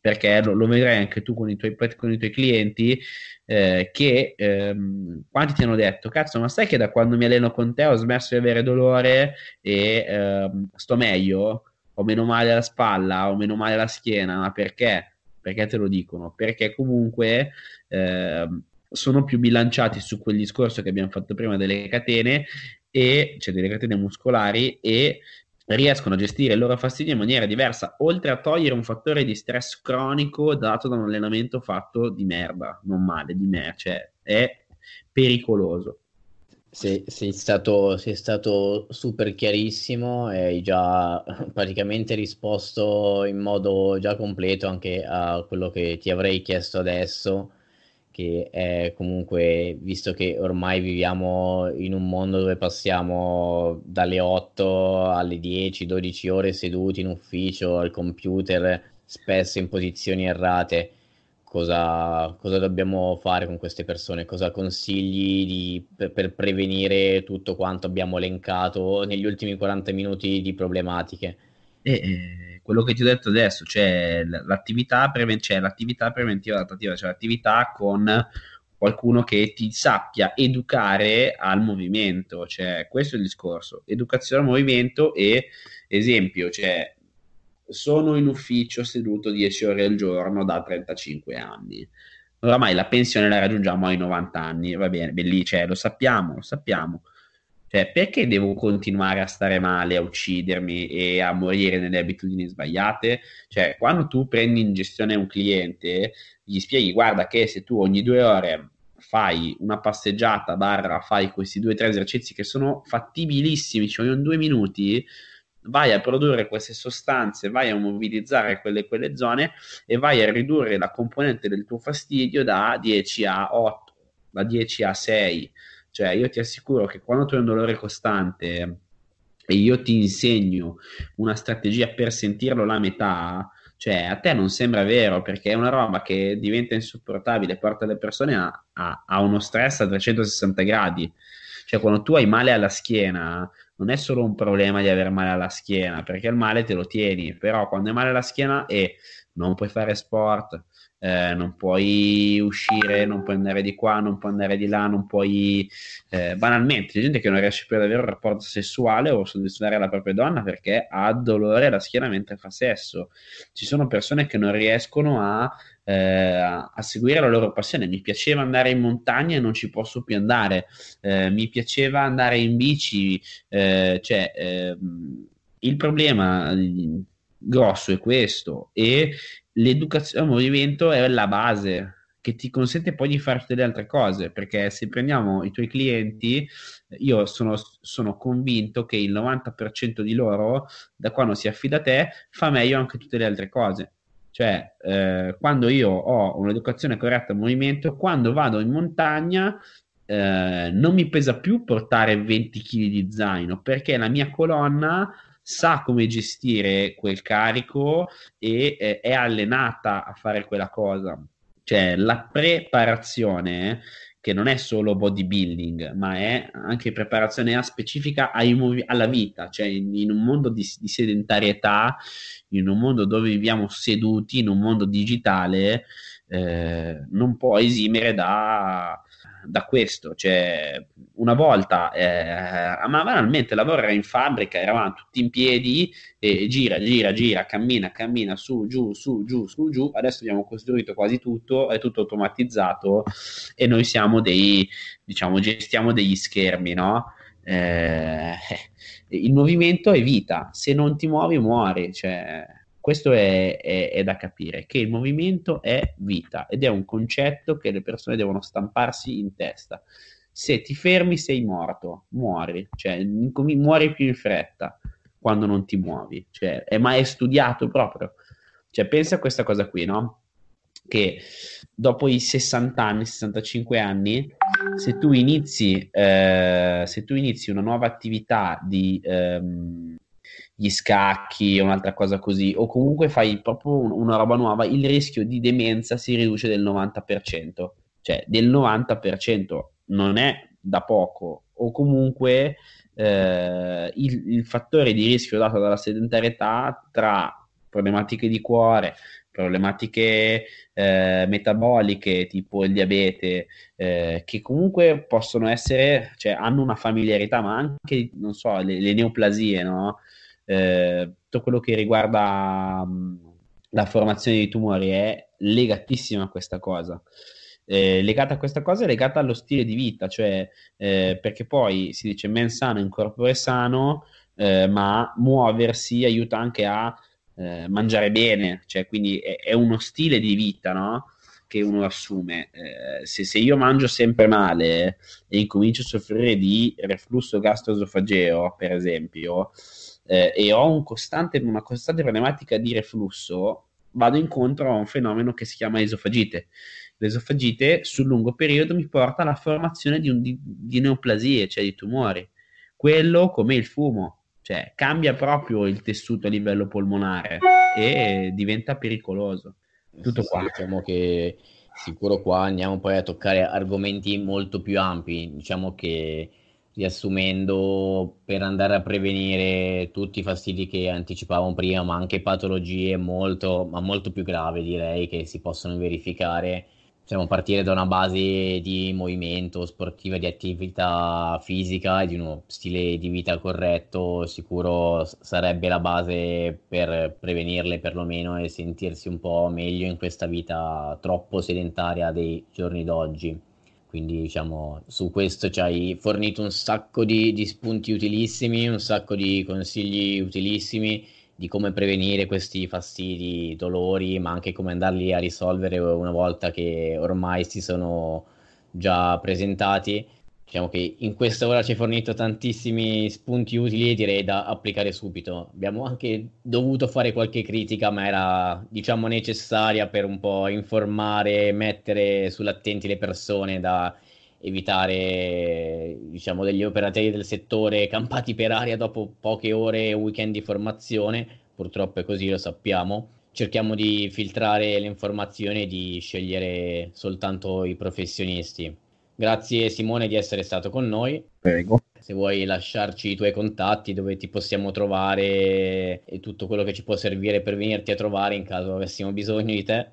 Speaker 1: Perché lo, lo vedrai anche tu con i tuoi, con i tuoi clienti eh, che ehm, quanti ti hanno detto, cazzo, ma sai che da quando mi alleno con te ho smesso di avere dolore e ehm, sto meglio? Ho meno male alla spalla, ho meno male alla schiena, ma perché? Perché te lo dicono? Perché comunque ehm, sono più bilanciati su quel discorso che abbiamo fatto prima delle catene, e, cioè delle catene muscolari, e riescono a gestire il loro fastidio in maniera diversa, oltre a togliere un fattore di stress cronico dato da un allenamento fatto di merda, non male, di merda, cioè è pericoloso.
Speaker 2: Sei, sei, stato, sei, stato, super chiarissimo e hai già [laughs] praticamente risposto in modo già completo anche a quello che ti avrei chiesto adesso che è comunque, visto che ormai viviamo in un mondo dove passiamo dalle 8 alle 10, 12 ore seduti in ufficio, al computer, spesso in posizioni errate, cosa, cosa dobbiamo fare con queste persone? Cosa consigli di, per, per prevenire tutto quanto abbiamo elencato negli ultimi 40 minuti di problematiche?
Speaker 1: E, eh, quello che ti ho detto adesso, cioè l'attività, preven- cioè l'attività preventiva adattativa, cioè l'attività con qualcuno che ti sappia educare al movimento, cioè questo è il discorso, educazione al movimento e esempio, cioè sono in ufficio seduto 10 ore al giorno da 35 anni. Oramai la pensione la raggiungiamo ai 90 anni, va bene, lì, cioè, lo sappiamo, lo sappiamo. Cioè, perché devo continuare a stare male, a uccidermi e a morire nelle abitudini sbagliate? Cioè, quando tu prendi in gestione un cliente, gli spieghi, guarda che se tu ogni due ore fai una passeggiata, barra, fai questi due o tre esercizi che sono fattibilissimi, cioè ogni due minuti, vai a produrre queste sostanze, vai a mobilizzare quelle, quelle, zone e vai a ridurre la componente del tuo fastidio da 10 a 8, da 10 a 6. Cioè, io ti assicuro che quando tu hai un dolore costante e io ti insegno una strategia per sentirlo la metà, cioè a te non sembra vero perché è una roba che diventa insopportabile, porta le persone a, a, a uno stress a 360 gradi. Cioè, quando tu hai male alla schiena, non è solo un problema di avere male alla schiena, perché il male te lo tieni, però quando hai male alla schiena e eh, non puoi fare sport, eh, non puoi uscire, non puoi andare di qua, non puoi andare di là, non puoi... Eh, banalmente, c'è gente che non riesce più ad avere un rapporto sessuale o soddisfare la propria donna perché ha dolore alla schiena mentre fa sesso. Ci sono persone che non riescono a eh, a seguire la loro passione. Mi piaceva andare in montagna e non ci posso più andare. Eh, mi piaceva andare in bici. Eh, cioè, eh, il problema mm, grosso è questo e l'educazione al movimento è la base che ti consente poi di fare tutte le altre cose, perché se prendiamo i tuoi clienti, io sono, sono convinto che il 90% di loro, da quando si affida a te, fa meglio anche tutte le altre cose. Cioè, eh, quando io ho un'educazione corretta al movimento, quando vado in montagna, eh, non mi pesa più portare 20 kg di zaino, perché la mia colonna sa come gestire quel carico e eh, è allenata a fare quella cosa. Cioè la preparazione che non è solo bodybuilding, ma è anche preparazione a specifica movi- alla vita, cioè in, in un mondo di, di, sedentarietà, in un mondo dove viviamo seduti, in un mondo digitale, eh, non può esimere da da questo. Cioè, una volta, eh, ma banalmente lavorare in fabbrica, eravamo tutti in piedi, e gira, gira, gira, cammina, cammina, su, giù, su, giù, su, giù. Adesso abbiamo costruito quasi tutto, è tutto automatizzato e noi siamo dei, diciamo, gestiamo degli schermi, no? Eh, [laughs] il movimento è vita, se non ti muovi muori, cioè questo è, è, è, da capire, che il movimento è vita ed è un concetto che le persone devono stamparsi in testa. Se ti fermi sei morto, muori, cioè muori più in fretta quando non ti muovi, cioè, è, ma è studiato proprio. Cioè, pensa a questa cosa qui, no? Che dopo i 60 anni, 65 anni, se tu inizi, eh, se tu inizi una nuova attività di... Ehm, gli scacchi o un'altra cosa così, o comunque fai proprio una roba nuova, il rischio di demenza si riduce del 90%, cioè del 90% non è da poco, o comunque eh, il, il, fattore di rischio dato dalla sedentarietà tra problematiche di cuore, problematiche eh, metaboliche tipo il diabete, eh, che comunque possono essere, cioè hanno una familiarità, ma anche, non so, le, le neoplasie, no? eh, tutto quello che riguarda mh, mm, la formazione di tumori è legatissima a questa cosa. Eh, legata a questa cosa è legata allo stile di vita, cioè eh, perché poi si dice men sano in corpore sano, eh, ma muoversi aiuta anche a eh, mangiare bene, cioè quindi è, è uno stile di vita, no? che uno assume. Eh, se, se, io mangio sempre male e incomincio a soffrire di reflusso gastroesofageo, per esempio, eh, e ho un costante, una costante problematica di reflusso, vado incontro a un fenomeno che si chiama esofagite. L'esofagite sul lungo periodo mi porta alla formazione di, un, di, di neoplasie, cioè di tumori. Quello come il fumo, cioè cambia proprio il tessuto a livello polmonare e diventa pericoloso tutto qua, diciamo che
Speaker 2: sicuro qua andiamo poi a toccare argomenti molto più ampi, diciamo che riassumendo per andare a prevenire tutti i fastidi che anticipavamo prima, ma anche patologie molto, ma molto più gravi direi che si possono verificare possiamo partire da una base di movimento sportivo, di attività fisica e di uno stile di vita corretto, sicuro sarebbe la base per prevenirle perlomeno e sentirsi un po' meglio in questa vita troppo sedentaria dei giorni d'oggi. Quindi diciamo su questo ci hai fornito un sacco di, di spunti utilissimi, un sacco di consigli utilissimi di come prevenire questi fastidi, dolori, ma anche come andarli a risolvere una volta che ormai si sono già presentati. Diciamo che in questa ora ci hai fornito tantissimi spunti utili e direi da applicare subito. Abbiamo anche dovuto fare qualche critica, ma era diciamo necessaria per un po' informare, mettere sull'attenti le persone da evitare diciamo, degli operatori del settore [laughs] campati per aria dopo poche ore e weekend di formazione, purtroppo è così, lo sappiamo. Cerchiamo di filtrare le informazioni e di scegliere soltanto i professionisti. Grazie Simone di essere stato con noi. Prego. Se vuoi lasciarci i tuoi contatti dove ti possiamo trovare e
Speaker 1: tutto quello che ci può servire per venirti a trovare in caso avessimo bisogno di te.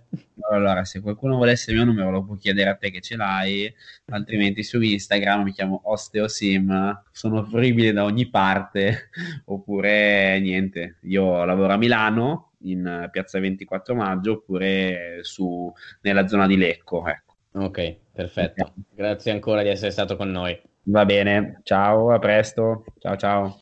Speaker 1: Allora, se qualcuno volesse il mio numero lo può chiedere a te che ce l'hai, altrimenti su Instagram mi chiamo Osteosim, sono fruibile da ogni parte, [laughs] oppure niente, io lavoro a Milano in piazza 24 maggio oppure su, nella zona di Lecco. Ecco. Ok, Perfetto, grazie ancora di essere stato con noi. Va bene, ciao, a presto, ciao ciao.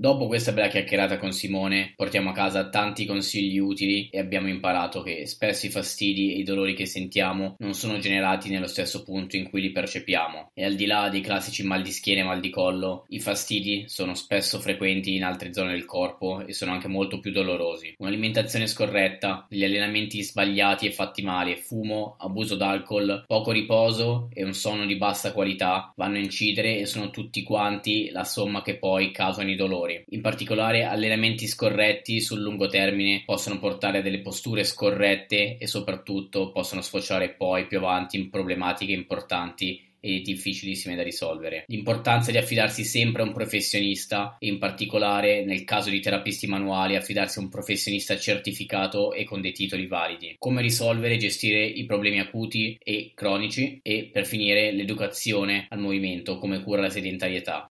Speaker 2: Dopo questa bella chiacchierata con Simone, portiamo a casa tanti consigli utili e abbiamo imparato che spesso i fastidi e i dolori che sentiamo non sono generati nello stesso punto in cui li percepiamo e al di là dei classici mal di schiena e mal di collo, i fastidi sono spesso frequenti in altre zone del corpo e sono anche molto più dolorosi. Un'alimentazione scorretta, gli allenamenti sbagliati e fatti male, fumo, abuso d'alcol, poco riposo e un sonno di bassa qualità vanno a incidere e sono tutti quanti la somma che poi causano i dolori errori. In particolare, allenamenti scorretti sul lungo termine possono portare a delle posture scorrette e soprattutto possono sfociare poi più avanti in problematiche importanti e difficilissime da risolvere. L'importanza di affidarsi sempre a un professionista e in particolare nel caso di terapisti manuali affidarsi a un professionista certificato e con dei titoli validi. Come risolvere e gestire i problemi acuti e cronici e per finire l'educazione al movimento come cura la sedentarietà.